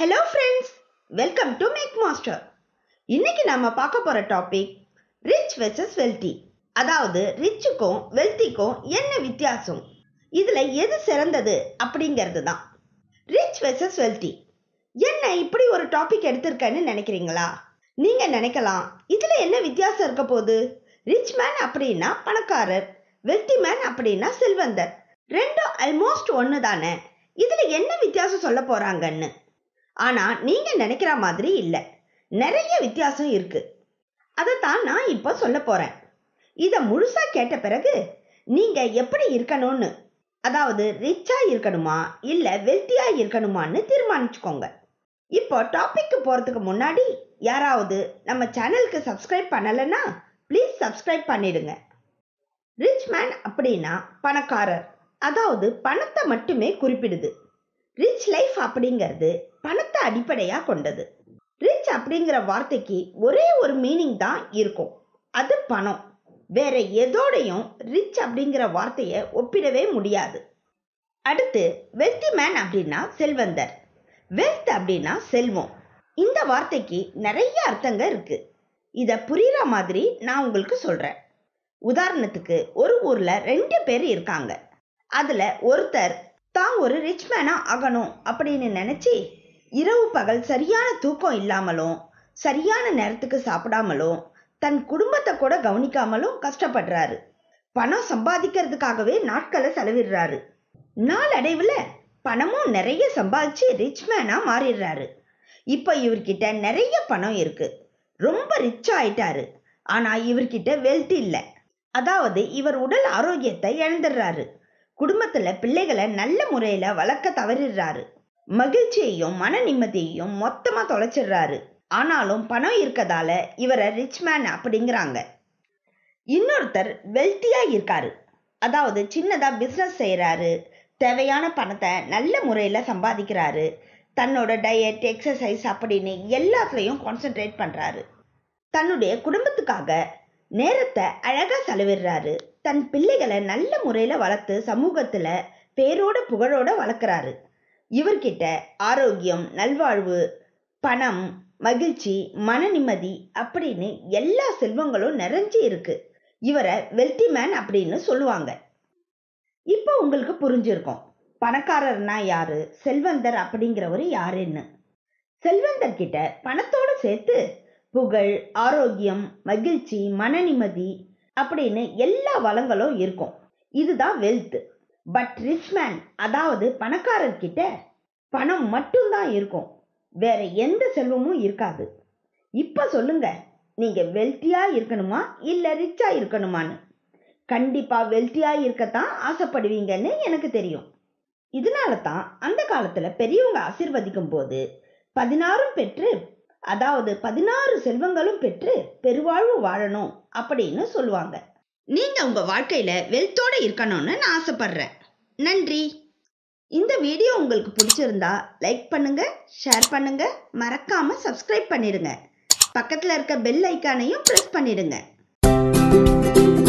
hello friends welcome to Mac Master இன்னைக்கு நம்ம பார்க்க போகிற டாபிக் ரிச் வெர்சஸ் வெல்தி அதாவது ரிச்சுக்கும் வெல்த்திக்கும் என்ன வித்தியாசம் இதில் எது சிறந்தது அப்படிங்கிறது தான் ரிச் வெர்சஸ் வெல்தி என்ன இப்படி ஒரு டாபிக் எடுத்திருக்கேன்னு நினைக்கிறீங்களா நீங்கள் நினைக்கலாம் இதில் என்ன வித்தியாசம் இருக்க போகுது ரிச் மேன் அப்படின்னா பணக்காரர் வெல்தி மேன் அப்படின்னா செல்வந்தர் ரெண்டும் அல்மோஸ்ட் ஒன்று தானே இதில் என்ன வித்தியாசம் சொல்ல போகிறாங்கன்னு ஆனால் நீங்கள் நினைக்கிற மாதிரி இல்லை நிறைய வித்தியாசம் இருக்குது அதைத்தான் நான் இப்போ சொல்ல போகிறேன் இதை முழுசாக கேட்ட பிறகு நீங்கள் எப்படி இருக்கணும்னு அதாவது ரிச்சாக இருக்கணுமா இல்லை வெல்த்தியாக இருக்கணுமான்னு தீர்மானிச்சுக்கோங்க இப்போ டாப்பிக்கு போகிறதுக்கு முன்னாடி யாராவது நம்ம சேனலுக்கு சப்ஸ்கிரைப் பண்ணலைன்னா ப்ளீஸ் சப்ஸ்கிரைப் பண்ணிடுங்க ரிச் மேன் அப்படின்னா பணக்காரர் அதாவது பணத்தை மட்டுமே குறிப்பிடுது ரிச் லைஃப் அப்படிங்கிறது அடிப்படையாக கொண்டது ரிச் அப்படிங்கிற வார்த்தைக்கு ஒரே ஒரு மீனிங் தான் இருக்கும் அது பணம் வேற எதோடையும் ரிச் அப்படிங்கிற வார்த்தையை ஒப்பிடவே முடியாது அடுத்து வெல்தி மேன் அப்படின்னா செல்வந்தர் வெல்த் அப்படின்னா செல்வம் இந்த வார்த்தைக்கு நிறைய அர்த்தங்க இருக்கு இதை புரியற மாதிரி நான் உங்களுக்கு சொல்கிறேன் உதாரணத்துக்கு ஒரு ஊரில் ரெண்டு பேர் இருக்காங்க அதில் ஒருத்தர் தான் ஒரு ரிச் மேனாக ஆகணும் அப்படின்னு நினச்சி இரவு பகல் சரியான தூக்கம் இல்லாமலும் சரியான நேரத்துக்கு சாப்பிடாமலும் தன் குடும்பத்தை கூட கவனிக்காமலும் கஷ்டப்படுறாரு பணம் சம்பாதிக்கிறதுக்காகவே நாட்களை செலவிடுறாரு நாளடைவில் பணமும் நிறைய சம்பாதிச்சு ரிச் மேனாக மாறிடுறாரு இப்போ இவர்கிட்ட நிறைய பணம் இருக்கு ரொம்ப ரிச் ஆயிட்டாரு ஆனால் இவர்கிட்ட வெல்த் இல்லை அதாவது இவர் உடல் ஆரோக்கியத்தை இழந்துடுறாரு குடும்பத்தில் பிள்ளைகளை நல்ல முறையில் வளர்க்க தவறிடுறாரு மகிழ்ச்சியையும் மன நிம்மதியையும் மொத்தமாக தொலைச்சிடுறாரு ஆனாலும் பணம் இருக்கதால இவரை ரிச்மேன் அப்படிங்கிறாங்க இன்னொருத்தர் வெல்த்தியாக இருக்காரு அதாவது சின்னதாக பிஸ்னஸ் செய்கிறாரு தேவையான பணத்தை நல்ல முறையில் சம்பாதிக்கிறாரு தன்னோட டயட் எக்ஸசைஸ் அப்படின்னு எல்லாத்துலேயும் கான்சென்ட்ரேட் பண்ணுறாரு தன்னுடைய குடும்பத்துக்காக நேரத்தை அழகாக செலவிடுறாரு தன் பிள்ளைகளை நல்ல முறையில் வளர்த்து சமூகத்தில் பேரோட புகழோட வளர்க்குறாரு இவர்கிட்ட ஆரோக்கியம் நல்வாழ்வு பணம் மகிழ்ச்சி மன நிம்மதி அப்படின்னு எல்லா செல்வங்களும் நிறைஞ்சு இருக்கு இவரை வெல்தி மேன் அப்படின்னு சொல்லுவாங்க இப்போ உங்களுக்கு புரிஞ்சிருக்கும் பணக்காரர்னா யாரு செல்வந்தர் அப்படிங்கிறவர் யாருன்னு செல்வந்தர்கிட்ட பணத்தோடு சேர்த்து புகழ் ஆரோக்கியம் மகிழ்ச்சி மன நிம்மதி அப்படின்னு எல்லா வளங்களும் இருக்கும் இதுதான் வெல்த் பட் ரிச்மேன் அதாவது பணக்காரர்கிட்ட பணம் மட்டும்தான் இருக்கும் வேற எந்த செல்வமும் இருக்காது இப்போ சொல்லுங்க நீங்க வெல்த்தியா இருக்கணுமா இல்லை ரிச்சா இருக்கணுமான்னு கண்டிப்பா வெல்த்தியா இருக்கத்தான் ஆசைப்படுவீங்கன்னு எனக்கு தெரியும் இதனால தான் அந்த காலத்தில் பெரியவங்க ஆசிர்வதிக்கும் போது பதினாறும் பெற்று அதாவது பதினாறு செல்வங்களும் பெற்று பெருவாழ்வு வாழணும் அப்படின்னு சொல்லுவாங்க நீங்கள் உங்கள் வாழ்க்கையில் வெல்த்தோடு இருக்கணும்னு நான் ஆசைப்பட்றேன் நன்றி இந்த வீடியோ உங்களுக்கு பிடிச்சிருந்தா லைக் பண்ணுங்கள் ஷேர் பண்ணுங்கள் மறக்காமல் சப்ஸ்கிரைப் பண்ணிடுங்க பக்கத்தில் இருக்க பெல் ஐக்கானையும் ப்ரெஸ் பண்ணிடுங்க